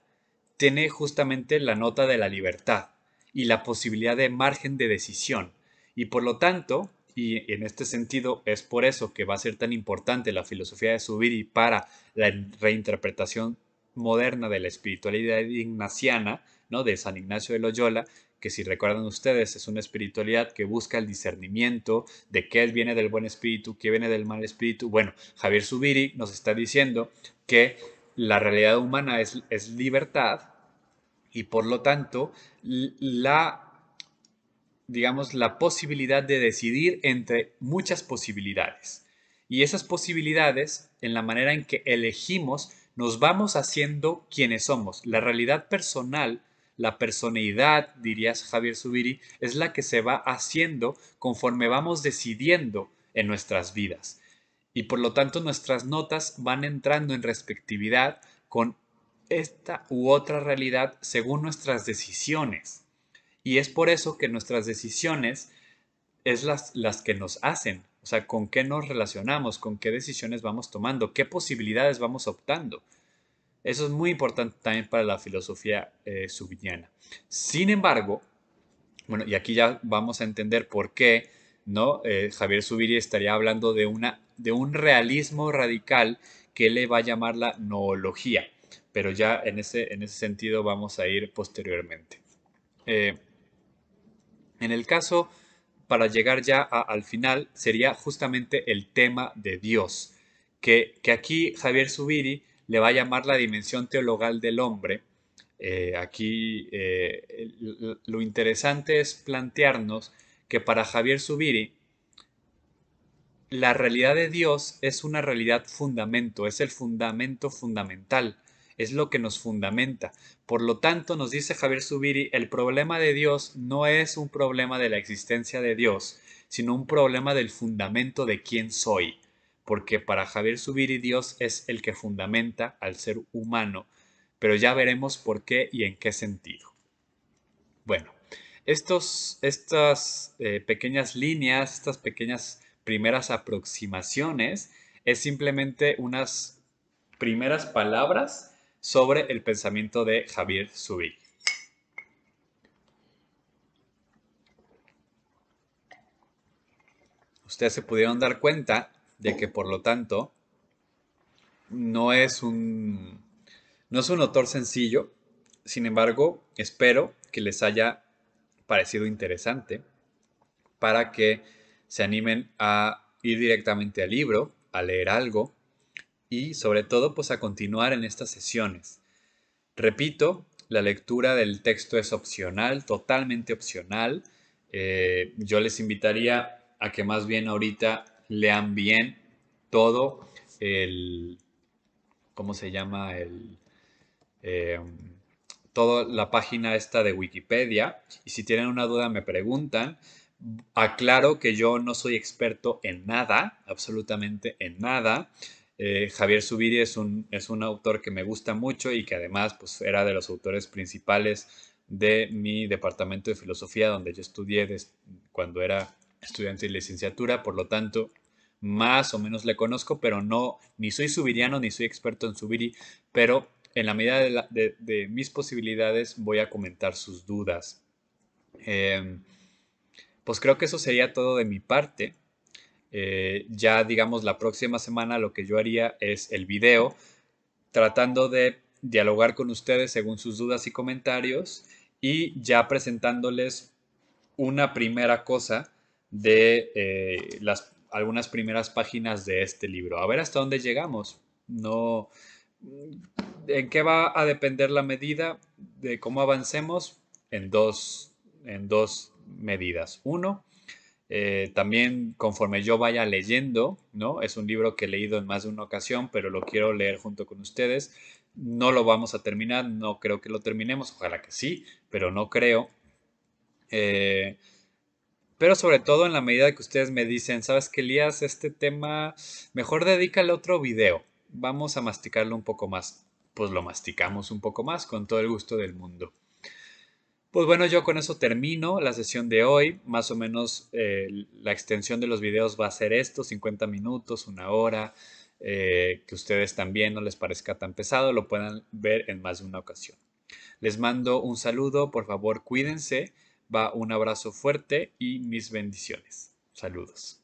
tiene justamente la nota de la libertad y la posibilidad de margen de decisión. Y por lo tanto, y en este sentido es por eso que va a ser tan importante la filosofía de Zubiri para la reinterpretación moderna de la espiritualidad ignaciana, ¿no? de San Ignacio de Loyola, que si recuerdan ustedes es una espiritualidad que busca el discernimiento de qué viene del buen espíritu, qué viene del mal espíritu. Bueno, Javier Subiri nos está diciendo que la realidad humana es, es libertad y por lo tanto la digamos, la posibilidad de decidir entre muchas posibilidades. Y esas posibilidades, en la manera en que elegimos, nos vamos haciendo quienes somos. La realidad personal, la personalidad, dirías Javier Subiri es la que se va haciendo conforme vamos decidiendo en nuestras vidas. Y por lo tanto nuestras notas van entrando en respectividad con esta u otra realidad según nuestras decisiones. Y es por eso que nuestras decisiones es las, las que nos hacen, o sea, con qué nos relacionamos, con qué decisiones vamos tomando, qué posibilidades vamos optando. Eso es muy importante también para la filosofía eh, Sin embargo, bueno, y aquí ya vamos a entender por qué, ¿no? Eh, Javier Subiri estaría hablando de, una, de un realismo radical que le va a llamar la noología, pero ya en ese, en ese sentido vamos a ir posteriormente. Eh, en el caso, para llegar ya al final, sería justamente el tema de Dios, que, aquí Javier Zubiri le va a llamar la dimensión teologal del hombre. Eh, aquí eh, lo interesante es plantearnos que para Javier Zubiri, la realidad de Dios es una realidad fundamento, es el fundamento fundamental es lo que nos fundamenta. Por lo tanto, nos dice Javier Subiri, el problema de Dios no es un problema de la existencia de Dios, sino un problema del fundamento de quién soy. Porque para Javier Subiri, Dios es el que fundamenta al ser humano, pero ya veremos por qué y en qué sentido. Bueno, estos, estas eh, pequeñas líneas, estas pequeñas primeras aproximaciones, es simplemente unas primeras palabras sobre el pensamiento de Javier Zubik. Ustedes se pudieron dar cuenta de que, por lo tanto, no es un, no es un autor sencillo. Sin embargo, espero que les haya parecido interesante para que se animen a ir directamente al libro, a leer algo y sobre todo pues a continuar en estas sesiones. Repito, la lectura del texto es opcional, totalmente opcional. Eh, yo les invitaría a que más bien ahorita lean bien todo el, ¿cómo se llama? El, eh, toda la página esta de Wikipedia y si tienen una duda me preguntan. Aclaro que yo no soy experto en nada, absolutamente en nada. Eh, Javier Subiri es un, autor que me gusta mucho y que además pues, era de los autores principales de mi departamento de filosofía, donde yo estudié cuando era estudiante de licenciatura, por lo tanto, más o menos le conozco, pero no, ni soy subiriano ni soy experto en Subiri, pero en la medida de, mis posibilidades voy a comentar sus dudas. Em, pues creo que eso sería todo de mi parte. Eh, ya digamos la próxima semana lo que yo haría es el video tratando de dialogar con ustedes según sus dudas y comentarios y ya presentándoles una primera cosa de eh, las, algunas primeras páginas de este libro. A ver hasta dónde llegamos. No, ¿En qué va a depender la medida de cómo avancemos? En dos, en dos medidas. Uno, eh, también conforme yo vaya leyendo, ¿no? Es un libro que he leído en más de una ocasión, pero lo quiero leer junto con ustedes. No lo vamos a terminar, no creo que lo terminemos, ojalá que sí, pero no creo. Eh, pero sobre todo en la medida que ustedes me dicen, ¿sabes qué, Elías? Este tema, mejor dedícale otro video. Vamos a masticarlo un poco más. Pues lo masticamos un poco más con todo el gusto del mundo. Pues bueno, yo con eso termino la sesión de hoy. Más o menos eh, la extensión de los videos va a ser esto, 50 minutos, una hora, eh, que ustedes también no les parezca tan pesado, lo puedan ver en más de una ocasión. Les mando un saludo, por favor cuídense, va un abrazo fuerte y mis bendiciones. Saludos.